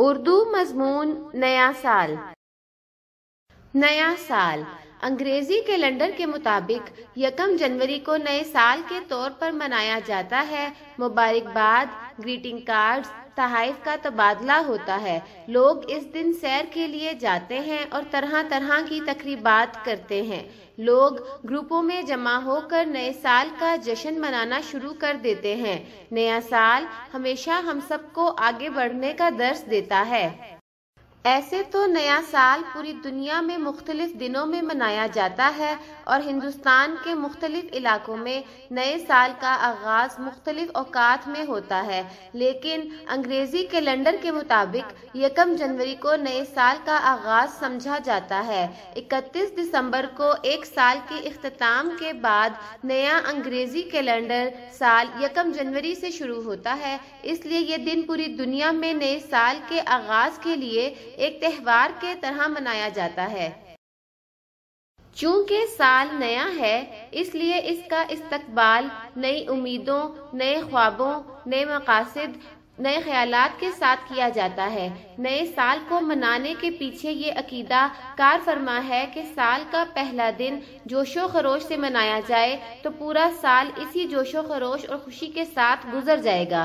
उर्दू मजमून नया साल नया साल अंग्रेजी कैलेंडर के, के मुताबिक यकम जनवरी को नए साल के तौर पर मनाया जाता है मुबारकबाद ग्रीटिंग कार्ड्स तहाइफ का तबादला होता है लोग इस दिन सैर के लिए जाते हैं और तरह तरह की तकरीबात करते हैं लोग ग्रुपों में जमा होकर नए साल का जश्न मनाना शुरू कर देते हैं नया साल हमेशा हम सबको आगे बढ़ने का दर्श देता है ऐसे तो नया साल पूरी दुनिया में मुख्तलिफ दिनों में मनाया जाता है और हिंदुस्तान के मुख्तलिफ इलाकों में नए साल का आगाज मुख्तलिफ औकात में होता है लेकिन अंग्रेज़ी कैलेंडर के मुताबिक यकम जनवरी को नए साल का आगाज समझा जाता है इकतीस दिसंबर को एक साल के अख्ताम के बाद नया अंग्रेज़ी कैलेंडर साल यकम जनवरी से शुरू होता है इसलिए ये दिन पूरी दुनिया में नए साल के आगाज के लिए एक त्यौहार के तरह मनाया जाता है चूंकि साल नया है इसलिए इसका इस्तकबाल नई उम्मीदों नए ख्वाबों नए मकासद नए ख्याल के साथ किया जाता है नए साल को मनाने के पीछे ये अकीदा कार फरमा है कि साल का पहला दिन जोशो खरोश से मनाया जाए तो पूरा साल इसी जोशो खरोश और खुशी के साथ गुजर जाएगा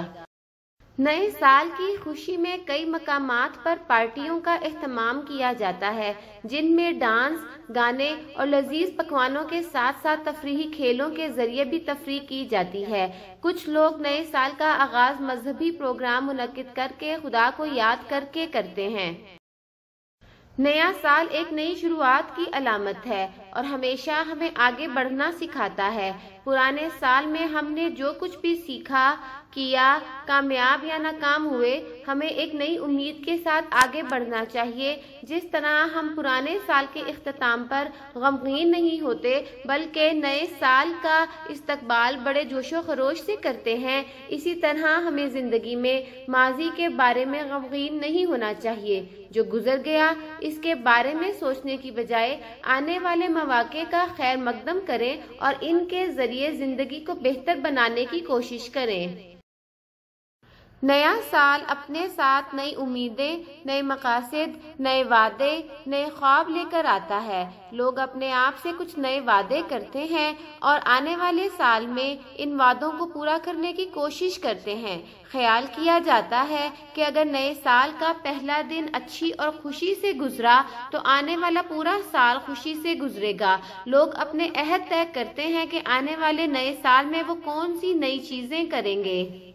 नए साल की खुशी में कई मकाम पर पार्टियों का अहतमाम किया जाता है जिनमें डांस गाने और लजीज पकवानों के साथ साथ तफरी खेलों के जरिए भी तफरी की जाती है कुछ लोग नए साल का आगाज मजहबी प्रोग्राम मुनद करके खुदा को याद करके करते हैं नया साल एक नई शुरुआत की अलामत है और हमेशा हमें आगे बढ़ना सिखाता है पुराने साल में हमने जो कुछ भी सीखा किया कामयाब या नाकाम हुए हमें एक नई उम्मीद के साथ आगे बढ़ना चाहिए जिस तरह हम पुराने साल के अख्ताम पर गमगीन नहीं होते बल्कि नए साल का इस्तकबाल बड़े जोशो खरोश से करते हैं इसी तरह हमें ज़िंदगी में माजी के बारे में गमगीन नहीं होना चाहिए जो गुजर गया इसके बारे में सोचने की बजाय आने वाले मौके का खैर मकदम करें और इनके ज़रिए ज़िंदगी को बेहतर बनाने की कोशिश करें नया साल अपने साथ नई उम्मीदें नए मकासद नए वादे नए ख्वाब लेकर आता है लोग अपने आप से कुछ नए वादे करते हैं और आने वाले साल में इन वादों को पूरा करने की कोशिश करते हैं ख्याल किया जाता है कि अगर नए साल का पहला दिन अच्छी और खुशी से गुजरा तो आने वाला पूरा साल खुशी से गुजरेगा लोग अपने अहद तय करते हैं कि आने वाले नए साल में वो कौन सी नई चीज़ें करेंगे